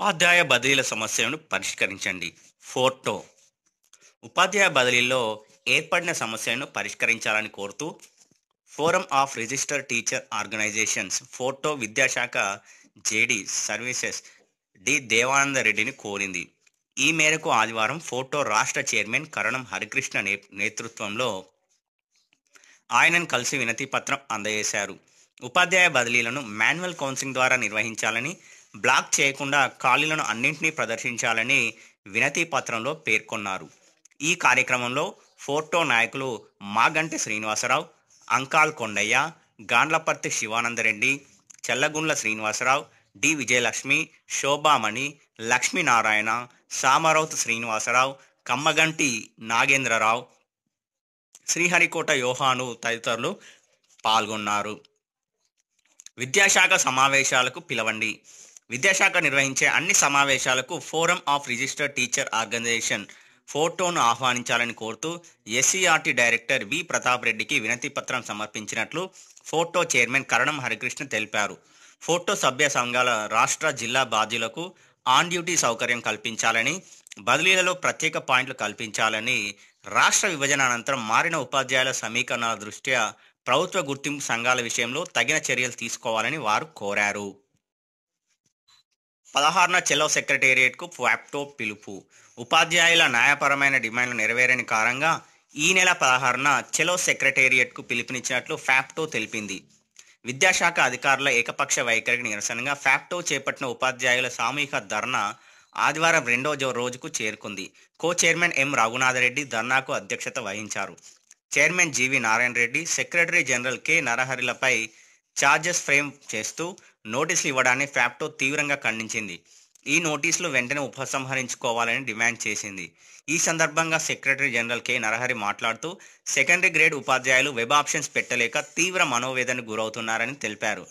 ఉపాధ్యాయ బదిలీల సమస్యలను పరిష్కరించండి ఫోటో ఉపాధ్యాయ బదిలీలో ఏర్పడిన సమస్యలను పరిష్కరించాలని కోరుతూ forum of register teacher organisations FAPTO విద్యాశాఖ జేడి సర్వీసెస్ డి దేవానంద రెడ్డిని కోరింది ఈ మేరకు ఆదివారం ఫోటో రాష్ట్ర చైర్మన్ కరణం హరికృష్ణ నే నేతృత్వంలో ఆయనను కలిసి వినతి పత్రం అందజేశారు ఉపాధ్యాయ బదిలీలను మాన్యువల్ కౌన్సిలింగ్ ద్వారా నిర్వహించాలని బ్లాక్ చేయకుండా ఖాళీలను అన్నింటినీ ప్రదర్శించాలని వినతి పత్రంలో పేర్కొన్నారు ఈ కార్యక్రమంలో ఫోర్టో నాయకులు మాగంటి శ్రీనివాసరావు అంకాల్ కొండయ్య గాండ్లపర్తి శివానందరెడ్డి చల్లగుండ్ల శ్రీనివాసరావు డి విజయలక్ష్మి శోభామణి లక్ష్మీనారాయణ సామరౌత్ శ్రీనివాసరావు కమ్మగంటి నాగేంద్రరావు శ్రీహరికోట యోహాను తదితరులు పాల్గొన్నారు విద్యాశాఖ సమావేశాలకు పిలవండి విద్యాశాఖ నిర్వహించే అన్ని సమావేశాలకు forum of registered teacher organisation ఫోటోను ఆహ్వానించాలని కోరుతూ SCERT e director V Pratap రెడ్డికి వినతి పత్రం సమర్పించినట్లు ఫోటో చైర్మన్ కరణం హరికృష్ణ తెలిపారు ఫోటో సభ్య సంఘాల రాష్ట్ర జిల్లా బాధ్యులకు ఆన్ డ్యూటీ సౌకర్యం కల్పించాలని బదిలీలలో ప్రత్యేక పాయింట్లు కల్పించాలని రాష్ట్ర విభజన అనంతరం మారిన ఉపాధ్యాయుల సమీకరణాల దృష్ట్యా ప్రభుత్వ గుర్తింపు సంఘాల విషయంలో తగిన చర్యలు తీసుకోవాలని వారు కోరారు పదహారున చెలో సెక్రటేరియట్కు ఫ్యాప్టో పిలుపు ఉపాధ్యాయుల న్యాయపరమైన డిమాండ్లు నెరవేరని కారణంగా ఈ నెల పదహారున చెలో సెక్రటేరియట్కు పిలుపునిచ్చినట్లు ఫ్యాప్టో తెలిపింది విద్యాశాఖ అధికారుల ఏకపక్ష వైఖరికి నిరసనగా ఫ్యాప్టో చేపట్టిన ఉపాధ్యాయుల సామూహిక ధర్నా ఆదివారం రెండో రోజుకు చేరుకుంది కో చైర్మన్ ఎం రఘునాథరెడ్డి ధర్నాకు అధ్యక్షత వహించారు chairman GV Narayana Reddy secretary general K నరహరిలపై ఛార్జెస్ ఫ్రేమ్ చేస్తూ నోటీసులు ఇవ్వడాన్ని ఫ్యాప్టో తీవ్రంగా ఖండించింది ఈ నోటీసులు వెంటనే ఉపసంహరించుకోవాలని డిమాండ్ చేసింది ఈ సందర్భంగా సెక్రటరీ జనరల్ కె నరహరి మాట్లాడుతూ సెకండరీ గ్రేడ్ ఉపాధ్యాయులు వెబ్ ఆప్షన్స్ పెట్టలేక తీవ్ర మనోవేదనకు గురవుతున్నారని తెలిపారు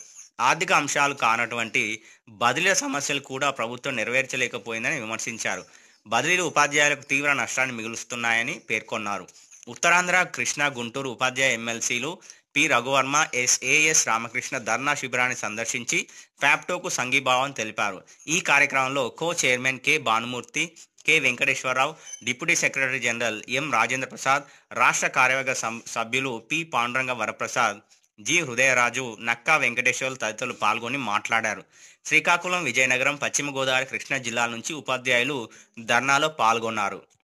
ఆర్థిక అంశాలు కానటువంటి బదిలీల సమస్యలు కూడా ప్రభుత్వం నెరవేర్చలేకపోయిందని విమర్శించారు బదిలీలు ఉపాధ్యాయులకు తీవ్ర నష్టాన్ని మిగులుస్తున్నాయని పేర్కొన్నారు ఉత్తరాంధ్ర కృష్ణా గుంటూరు ఉపాధ్యాయ ఎమ్మెల్సీలు పి రఘువర్మ ఎస్ఏఎస్ రామకృష్ణ ధర్నా శిబిరాన్ని సందర్శించి ఫ్యాప్టోకు సంఘీభావం తెలిపారు ఈ కార్యక్రమంలో co chairman K Bhanumurthy K Venkateswararao deputy secretary general M Rajendra Prasad రాష్ట్ర కార్యవర్గ సభ్యులు పి పాండురంగ వరప్రసాద్ జి హృదయరాజు నక్కా వెంకటేశ్వర్ తదితరులు పాల్గొని మాట్లాడారు శ్రీకాకుళం విజయనగరం పశ్చిమ గోదావరి కృష్ణా జిల్లాల నుంచి ఉపాధ్యాయులు ధర్నాలో పాల్గొన్నారు